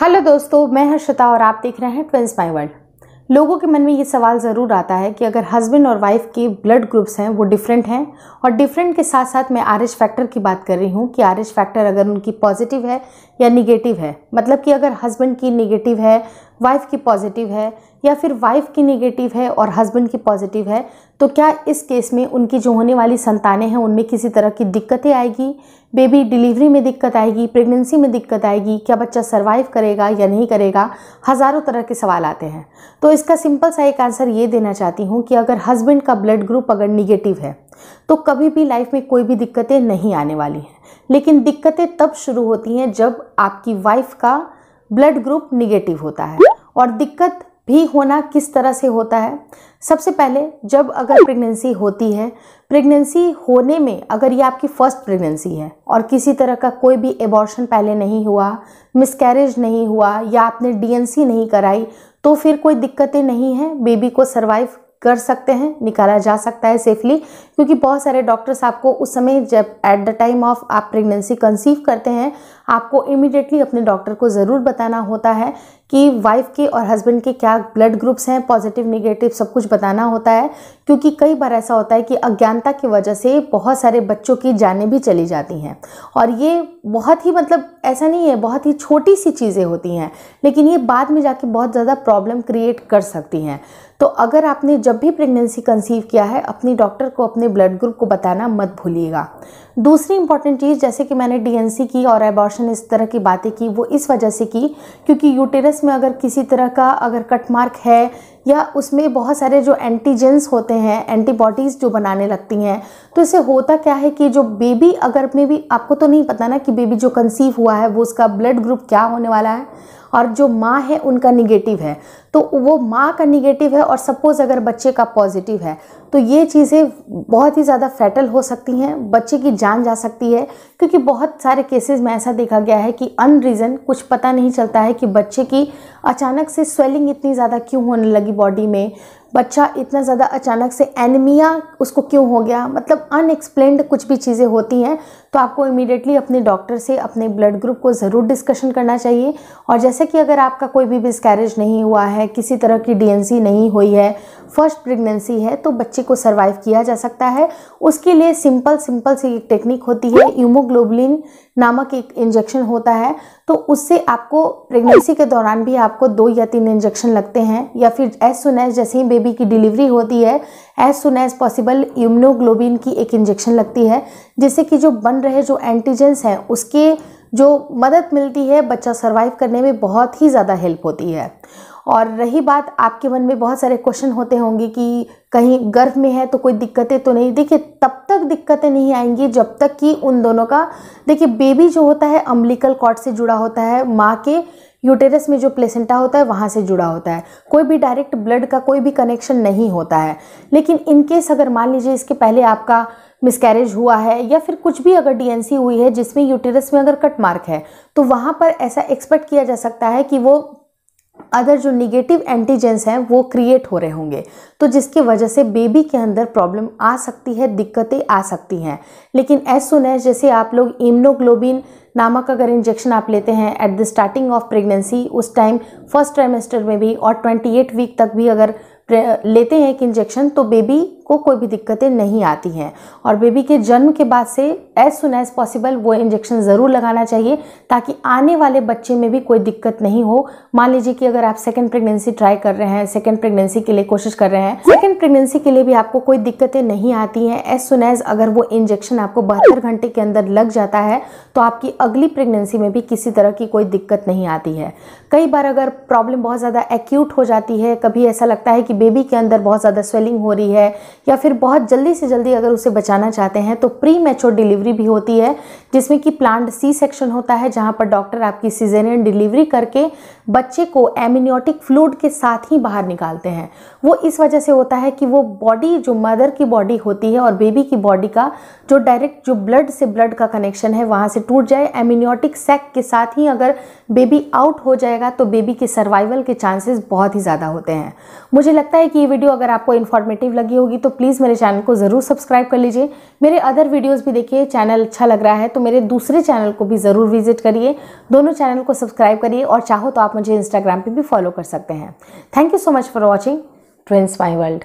hello दोस्तों मैं हर्षता और आप देख रहे हैं ट्विंस माई वर्ल्ड लोगों के मन में ये सवाल ज़रूर आता है कि अगर हस्बैंड और वाइफ के ब्लड ग्रुप्स हैं वो डिफरेंट हैं और डिफरेंट के साथ साथ मैं आर फैक्टर की बात कर रही हूँ कि आर फैक्टर अगर उनकी पॉजिटिव है या निगेटिव है मतलब कि अगर हस्बैंड की निगेटिव है वाइफ की पॉजिटिव है या फिर वाइफ की नेगेटिव है और हस्बैंड की पॉजिटिव है तो क्या इस केस में उनकी जो होने वाली संतानें हैं उनमें किसी तरह की दिक्कतें आएगी बेबी डिलीवरी में दिक्कत आएगी प्रेगनेंसी में दिक्कत आएगी क्या बच्चा सर्वाइव करेगा या नहीं करेगा हज़ारों तरह के सवाल आते हैं तो इसका सिंपल सा एक आंसर ये देना चाहती हूँ कि अगर हस्बैंड का ब्लड ग्रुप अगर निगेटिव है तो कभी भी लाइफ में कोई भी दिक्कतें नहीं आने वाली हैं लेकिन दिक्कतें तब शुरू होती हैं जब आपकी वाइफ का ब्लड ग्रुप निगेटिव होता है और दिक्कत भी होना किस तरह से होता है सबसे पहले जब अगर प्रेगनेंसी होती है प्रेगनेंसी होने में अगर ये आपकी फर्स्ट प्रेगनेंसी है और किसी तरह का कोई भी एबॉर्शन पहले नहीं हुआ मिसकैरेज नहीं हुआ या आपने डीएनसी नहीं कराई तो फिर कोई दिक्कतें नहीं हैं बेबी को सर्वाइव कर सकते हैं निकाला जा सकता है सेफली क्योंकि बहुत सारे डॉक्टर्स आपको उस समय जब एट द टाइम ऑफ आप प्रेगनेंसी कंसीव करते हैं आपको इमिडिएटली अपने डॉक्टर को ज़रूर बताना होता है कि वाइफ के और हस्बैंड के क्या ब्लड ग्रुप्स हैं पॉजिटिव निगेटिव सब कुछ बताना होता है क्योंकि कई बार ऐसा होता है कि अज्ञानता की वजह से बहुत सारे बच्चों की जानें भी चली जाती हैं और ये बहुत ही मतलब ऐसा नहीं है बहुत ही छोटी सी चीज़ें होती हैं लेकिन ये बाद में जाके बहुत ज़्यादा प्रॉब्लम क्रिएट कर सकती हैं तो अगर आपने जब भी प्रेगनेंसी कंसीव किया है अपनी डॉक्टर को अपने ब्लड ग्रुप को बताना मत भूलिएगा दूसरी इंपॉर्टेंट चीज़ जैसे कि मैंने डीएनसी की और एबॉर्शन इस तरह की बातें की वो इस वजह से की क्योंकि यूटेरस में अगर किसी तरह का अगर कट मार्क है या उसमें बहुत सारे जो एंटीजेंस होते हैं एंटीबॉडीज़ जो बनाने लगती हैं तो इससे होता क्या है कि जो बेबी अगर में भी आपको तो नहीं पता ना कि बेबी जो कंसीव हुआ है वो उसका ब्लड ग्रुप क्या होने वाला है और जो माँ है उनका निगेटिव है तो वो माँ का निगेटिव है और सपोज़ अगर बच्चे का पॉजिटिव है तो ये चीज़ें बहुत ही ज़्यादा फैटल हो सकती हैं बच्चे की जान जा सकती है क्योंकि बहुत सारे केसेस में ऐसा देखा गया है कि अनरीज़न कुछ पता नहीं चलता है कि बच्चे की अचानक से स्वेलिंग इतनी ज़्यादा क्यों होने लगी जाएगी बॉडी में बच्चा इतना ज़्यादा अचानक से एनिमिया उसको क्यों हो गया मतलब अनएक्सप्लेन्ड कुछ भी चीज़ें होती हैं तो आपको इमीडिएटली अपने डॉक्टर से अपने ब्लड ग्रुप को ज़रूर डिस्कशन करना चाहिए और जैसे कि अगर आपका कोई भी मिसकैरेज नहीं हुआ है किसी तरह की डीएनसी नहीं हुई है फर्स्ट प्रेगनेंसी है तो बच्चे को सर्वाइव किया जा सकता है उसके लिए सिंपल सिंपल सी एक टेक्निक होती है यूमोग्लोबलिन नामक एक इंजेक्शन होता है तो उससे आपको प्रेगनेंसी के दौरान भी आपको दो या तीन इंजेक्शन लगते हैं या फिर एस सुन एज जैसे ही बेबी की डिलीवरी होती है as soon as possible immunoglobulin की एक इंजेक्शन लगती है जिससे कि जो बन रहे जो एंटीजेंस हैं उसके जो मदद मिलती है बच्चा सर्वाइव करने में बहुत ही ज़्यादा हेल्प होती है और रही बात आपके मन में बहुत सारे क्वेश्चन होते होंगे कि कहीं गर्भ में है तो कोई दिक्कतें तो नहीं देखिए तब तक दिक्कतें नहीं आएंगी जब तक कि उन दोनों का देखिए बेबी जो होता है अम्बिलिकल कॉर्ड से जुड़ा होता है माँ के यूटेरस में जो प्लेसेंटा होता है वहाँ से जुड़ा होता है कोई भी डायरेक्ट ब्लड का कोई भी कनेक्शन नहीं होता है लेकिन इनकेस अगर मान लीजिए इसके पहले आपका मिसकैरेज हुआ है या फिर कुछ भी अगर डीएनसी हुई है जिसमें यूटेरस में अगर कट मार्क है तो वहाँ पर ऐसा एक्सपेक्ट किया जा सकता है कि वो अदर जो निगेटिव एंटीजेंस हैं वो क्रिएट हो रहे होंगे तो जिसकी वजह से बेबी के अंदर प्रॉब्लम आ सकती है दिक्कतें आ सकती हैं लेकिन एज सुन एज जैसे आप लोग इम्नोग्लोबिन नामक अगर इंजेक्शन आप लेते हैं at the starting of pregnancy उस टाइम फर्स्ट ट्राइमेस्टर में भी और 28 वीक तक भी अगर लेते हैं एक इंजेक्शन तो बेबी को कोई भी दिक्कतें नहीं आती हैं और बेबी के जन्म के बाद से एज सुन एज़ पॉसिबल वो इंजेक्शन ज़रूर लगाना चाहिए ताकि आने वाले बच्चे में भी कोई दिक्कत नहीं हो मान लीजिए कि अगर आप सेकेंड प्रेगनेंसी ट्राई कर रहे हैं सेकेंड प्रेगनेंसी के लिए कोशिश कर रहे हैं सेकेंड प्रेगनेंसी के लिए भी आपको कोई दिक्कतें नहीं आती हैं एज सुन एज़ अगर वो इंजेक्शन आपको बहत्तर घंटे के अंदर लग जाता है तो आपकी अगली प्रेगनेंसी में भी किसी तरह की कोई दिक्कत नहीं आती है कई बार अगर प्रॉब्लम बहुत ज़्यादा एक्यूट हो जाती है कभी ऐसा लगता है कि बेबी के अंदर बहुत ज़्यादा स्वेलिंग हो रही है या फिर बहुत जल्दी से जल्दी अगर उसे बचाना चाहते हैं तो प्री मेच्योर डिलीवरी भी होती है जिसमें कि प्लांट सी सेक्शन होता है जहाँ पर डॉक्टर आपकी सीजेरियन डिलीवरी करके बच्चे को एमिनियोटिक फ्लूड के साथ ही बाहर निकालते हैं वो इस वजह से होता है कि वो बॉडी जो मदर की बॉडी होती है और बेबी की बॉडी का जो डायरेक्ट जो ब्लड से ब्लड का कनेक्शन है वहाँ से टूट जाए एमिनियोटिक सेक के साथ ही अगर बेबी आउट हो जाएगा तो बेबी के सर्वाइवल के चांसेस बहुत ही ज़्यादा होते हैं मुझे लगता है कि ये वीडियो अगर आपको इन्फॉर्मेटिव लगी होगी तो प्लीज़ मेरे चैनल को ज़रूर सब्सक्राइब कर लीजिए मेरे अदर वीडियोस भी देखिए चैनल अच्छा लग रहा है तो मेरे दूसरे चैनल को भी ज़रूर विजिट करिए दोनों चैनल को सब्सक्राइब करिए और चाहो तो आप मुझे इंस्टाग्राम पर भी फॉलो कर सकते हैं thank you so much for watching trends my world